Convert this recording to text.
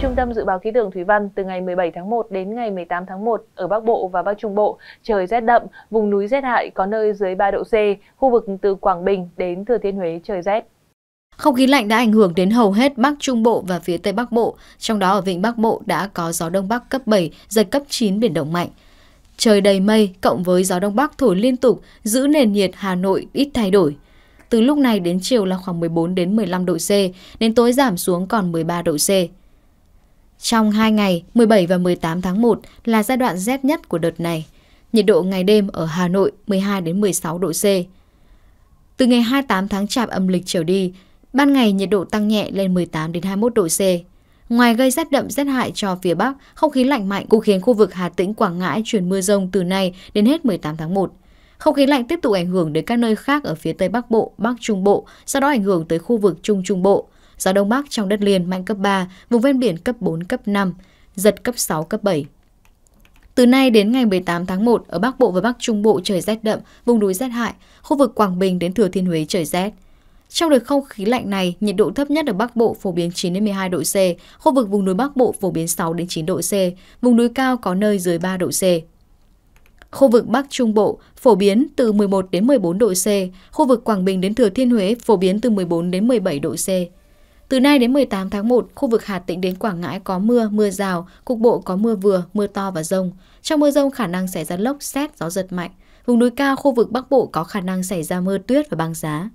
Theo Trung tâm Dự báo Khí tượng Thủy văn, từ ngày 17 tháng 1 đến ngày 18 tháng 1, ở Bắc Bộ và Bắc Trung Bộ, trời rét đậm, vùng núi rét hại có nơi dưới 3 độ C, khu vực từ Quảng Bình đến Thừa Thiên Huế trời rét. Không khí lạnh đã ảnh hưởng đến hầu hết Bắc Trung Bộ và phía Tây Bắc Bộ, trong đó ở Vịnh Bắc Bộ đã có gió Đông Bắc cấp 7, giật cấp 9 biển động mạnh. Trời đầy mây cộng với gió Đông Bắc thổi liên tục giữ nền nhiệt Hà Nội ít thay đổi. Từ lúc này đến chiều là khoảng 14 đến 15 độ C, đến tối giảm xuống còn 13 độ C. Trong 2 ngày 17 và 18 tháng 1 là giai đoạn rét nhất của đợt này. Nhiệt độ ngày đêm ở Hà Nội 12 đến 16 độ C. Từ ngày 28 tháng Chạp âm lịch trở đi, ban ngày nhiệt độ tăng nhẹ lên 18 đến 21 độ C. Ngoài gây rét đậm rét hại cho phía Bắc, không khí lạnh mạnh cũng khiến khu vực Hà Tĩnh, Quảng Ngãi chuyển mưa rông từ nay đến hết 18 tháng 1. Không khí lạnh tiếp tục ảnh hưởng đến các nơi khác ở phía Tây Bắc Bộ, Bắc Trung Bộ, sau đó ảnh hưởng tới khu vực Trung Trung Bộ gió đông bắc trong đất liền mạnh cấp 3, vùng ven biển cấp 4, cấp 5, giật cấp 6, cấp 7. Từ nay đến ngày 18 tháng 1, ở Bắc Bộ và Bắc Trung Bộ trời rét đậm, vùng núi rét hại, khu vực Quảng Bình đến Thừa Thiên Huế trời rét. Trong đợt không khí lạnh này, nhiệt độ thấp nhất ở Bắc Bộ phổ biến 9 đến 12 độ C, khu vực vùng núi Bắc Bộ phổ biến 6 đến 9 độ C, vùng núi cao có nơi dưới 3 độ C. Khu vực Bắc Trung Bộ phổ biến từ 11 đến 14 độ C, khu vực Quảng Bình đến Thừa Thiên Huế phổ biến từ 14 đến 17 độ C. Từ nay đến 18 tháng 1, khu vực Hà Tĩnh đến Quảng Ngãi có mưa, mưa rào, cục bộ có mưa vừa, mưa to và rông. Trong mưa rông khả năng xảy ra lốc, xét, gió giật mạnh. Vùng núi cao khu vực Bắc Bộ có khả năng xảy ra mưa tuyết và băng giá.